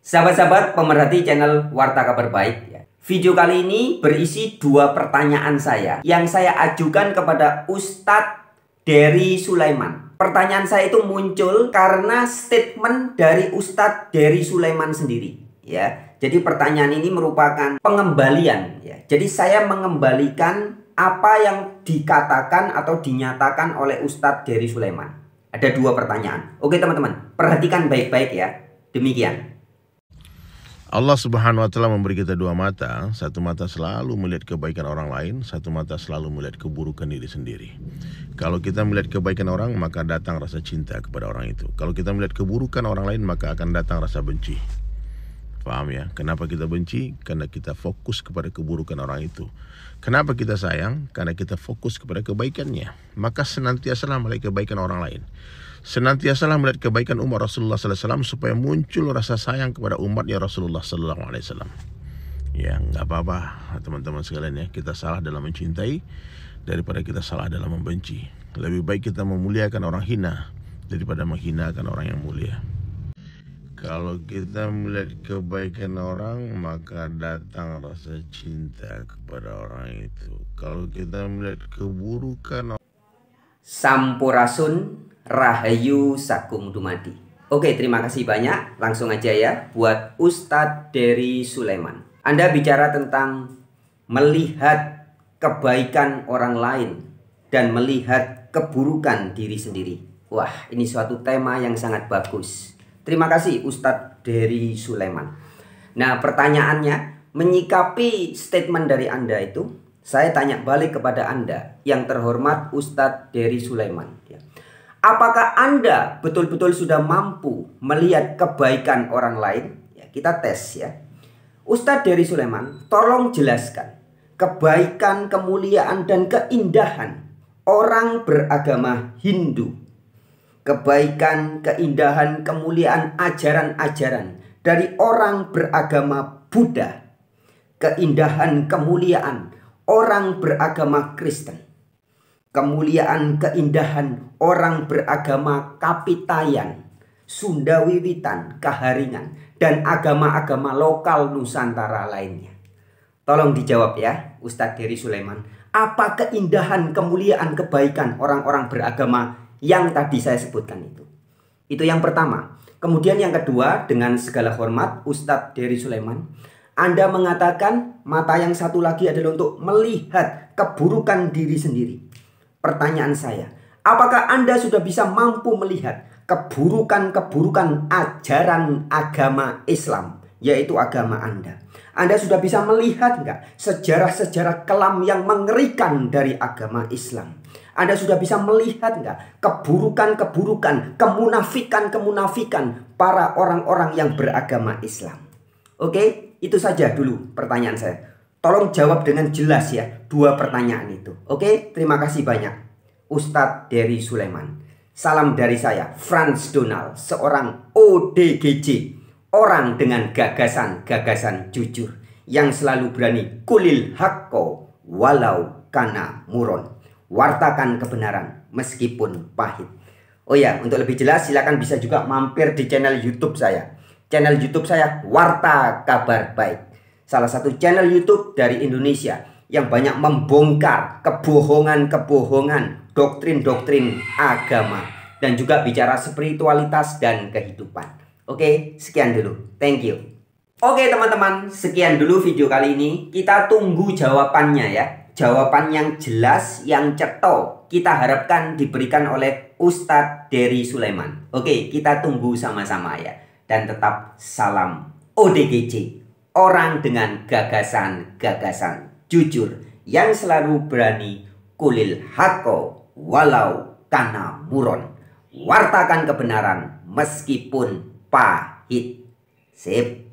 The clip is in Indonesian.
Sahabat-sahabat pemerhati channel Warta Kabar Baik ya. Video kali ini berisi dua pertanyaan saya yang saya ajukan kepada Ustadz Dery Sulaiman. Pertanyaan saya itu muncul karena statement dari Ustadz Dery Sulaiman sendiri ya. Jadi pertanyaan ini merupakan pengembalian ya. Jadi saya mengembalikan apa yang dikatakan atau dinyatakan oleh Ustadz Dery Sulaiman. Ada dua pertanyaan. Oke teman-teman, perhatikan baik-baik ya. Demikian. Allah Subhanahu wa taala memberi kita dua mata, satu mata selalu melihat kebaikan orang lain, satu mata selalu melihat keburukan diri sendiri. Kalau kita melihat kebaikan orang, maka datang rasa cinta kepada orang itu. Kalau kita melihat keburukan orang lain, maka akan datang rasa benci. Paham ya? Kenapa kita benci? Karena kita fokus kepada keburukan orang itu. Kenapa kita sayang? Karena kita fokus kepada kebaikannya. Maka senantiasa melihat kebaikan orang lain senantiasalah melihat kebaikan umat Rasulullah Sallallahu Alaihi Wasallam supaya muncul rasa sayang kepada umatnya Rasulullah SAW. Ya nggak apa-apa teman-teman sekalian ya kita salah dalam mencintai daripada kita salah dalam membenci. Lebih baik kita memuliakan orang hina daripada menghinakan orang yang mulia. Kalau kita melihat kebaikan orang, maka datang rasa cinta kepada orang itu. Kalau kita melihat keburukan, Sampurasun Rahayu Sagung Dumadi. Oke, terima kasih banyak. Langsung aja ya buat Ustadz dari Sulaiman. Anda bicara tentang melihat kebaikan orang lain dan melihat keburukan diri sendiri. Wah, ini suatu tema yang sangat bagus. Terima kasih Ustadz dari Sulaiman. Nah, pertanyaannya, menyikapi statement dari Anda itu, saya tanya balik kepada Anda yang terhormat Ustadz Dery Sulaiman. Ya. Apakah Anda betul-betul sudah mampu melihat kebaikan orang lain? Ya, kita tes ya. Ustadz dari Sulaiman, tolong jelaskan kebaikan, kemuliaan, dan keindahan orang beragama Hindu. Kebaikan, keindahan, kemuliaan, ajaran-ajaran dari orang beragama Buddha. Keindahan, kemuliaan orang beragama Kristen kemuliaan keindahan orang beragama Kapitayan, Sunda Wiwitan, Kaharingan, dan agama-agama lokal Nusantara lainnya. Tolong dijawab ya, Ustadz Diri Sulaiman. Apa keindahan, kemuliaan, kebaikan orang-orang beragama yang tadi saya sebutkan itu? Itu yang pertama. Kemudian yang kedua, dengan segala hormat, Ustadz Diri Sulaiman, Anda mengatakan mata yang satu lagi adalah untuk melihat keburukan diri sendiri. Pertanyaan saya, apakah Anda sudah bisa mampu melihat keburukan-keburukan ajaran agama Islam, yaitu agama Anda? Anda sudah bisa melihat enggak sejarah-sejarah kelam yang mengerikan dari agama Islam? Anda sudah bisa melihat enggak keburukan-keburukan, kemunafikan-kemunafikan para orang-orang yang beragama Islam? Oke, itu saja dulu pertanyaan saya. Tolong jawab dengan jelas ya dua pertanyaan itu. Oke, terima kasih banyak. Ustadz Dery Sulaiman. Salam dari saya, Franz Donald, seorang ODGJ, orang dengan gagasan-gagasan jujur yang selalu berani kulil hakko walau kana muron. Wartakan kebenaran meskipun pahit. Oh ya, untuk lebih jelas silakan bisa juga mampir di channel YouTube saya. Channel YouTube saya Warta Kabar Baik salah satu channel YouTube dari Indonesia yang banyak membongkar kebohongan-kebohongan, doktrin-doktrin agama dan juga bicara spiritualitas dan kehidupan. Oke, sekian dulu. Thank you. Oke, teman-teman, sekian dulu video kali ini. Kita tunggu jawabannya ya. Jawaban yang jelas, yang ceto, Kita harapkan diberikan oleh Ustadz Dery Sulaiman. Oke, kita tunggu sama-sama ya. Dan tetap salam ODGC orang dengan gagasan-gagasan jujur yang selalu berani kulil hako walau kana muron. Wartakan kebenaran meskipun pahit. Sip.